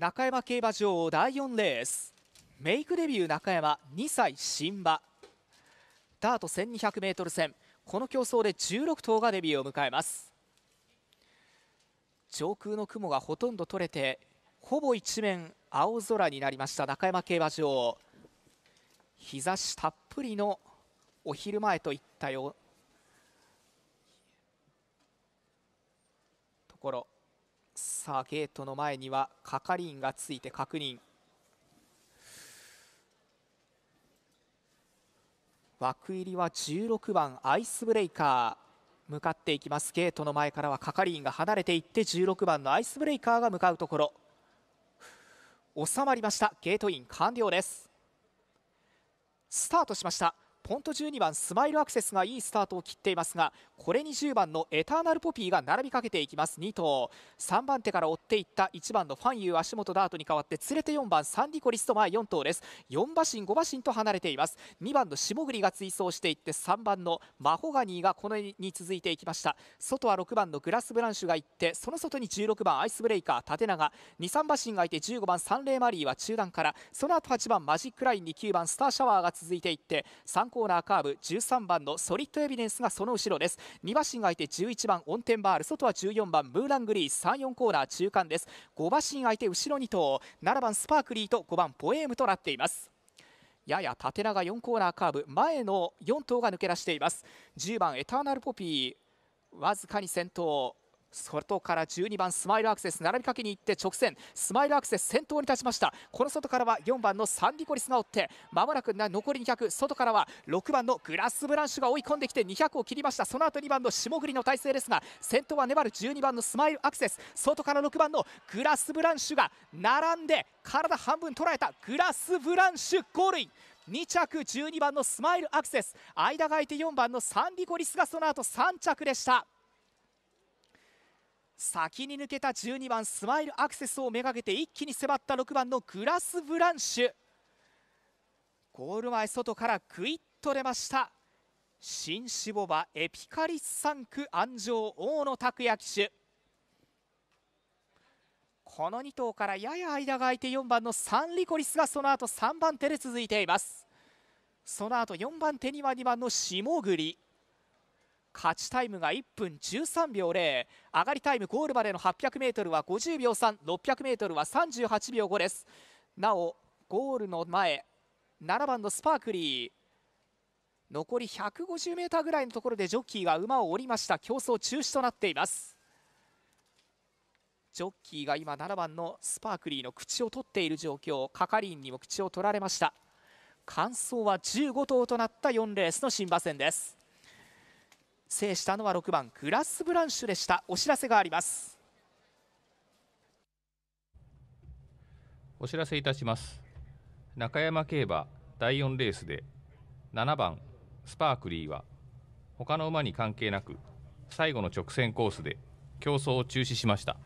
中山競馬場第4レースメイクデビュー中山2歳新馬ダート 1200m 戦この競争で16頭がデビューを迎えます上空の雲がほとんど取れてほぼ一面青空になりました中山競馬場日差したっぷりのお昼前といったよところさあゲートの前には係員がついて確認枠入りは16番アイスブレイカー向かっていきますゲートの前からは係員が離れていって16番のアイスブレイカーが向かうところ収まりましたゲートイン完了ですスタートしましたコント12番スマイルアクセスがいいスタートを切っていますがこれに10番のエターナルポピーが並びかけていきます2頭3番手から追っていった1番のファンユー足元ダートに代わって連れて4番サンディコリスと前4頭です4馬身5馬身と離れています2番の下栗が追走していって3番のマホガニーがこの辺に続いていきました外は6番のグラスブランシュが行ってその外に16番アイスブレイカー縦長23馬身がいて15番サンレーマリーは中段からその後8番マジックラインに9番スターシャワーが続いていって3ココーナーカーブ13番のソリッドエビデンスがその後ろです2馬身がいて11番オンテンバール外は14番ムーラングリー34コーナー中間です5馬身がいて後ろ2頭7番スパークリーと5番ポエームとなっていますやや縦長4コーナーカーブ前の4頭が抜け出しています10番エターナルポピーわずかに先頭外から12番スマイルアクセス並びかけに行って直線スマイルアクセス先頭に立ちましたこの外からは4番のサンリコリスが追ってまもなく残り200外からは6番のグラスブランシュが追い込んできて200を切りましたその後2番の霜降りの体勢ですが先頭は粘る12番のスマイルアクセス外から6番のグラスブランシュが並んで体半分捉えたグラスブランシュ5塁2着12番のスマイルアクセス間が空いて4番のサンリコリスがその後3着でした。先に抜けた12番スマイルアクセスをめがけて一気に迫った6番のグラス・ブランシュゴール前外からグイッと出ました新シボバエピカリス3区安城大野拓也騎手この2頭からやや間が空いて4番のサンリコリスがその後3番手で続いていますその後4番手には2番の下栗勝ちタイムが1分13秒0上がりタイムゴールまでの 800m は50秒 3600m は38秒5ですなおゴールの前7番のスパークリー残り 150m ぐらいのところでジョッキーが馬を降りました競争中止となっていますジョッキーが今7番のスパークリーの口を取っている状況係員にも口を取られました完走は15頭となった4レースの新馬戦です制したのは6番グラスブランシュでしたお知らせがありますお知らせいたします中山競馬第4レースで7番スパークリーは他の馬に関係なく最後の直線コースで競争を中止しました。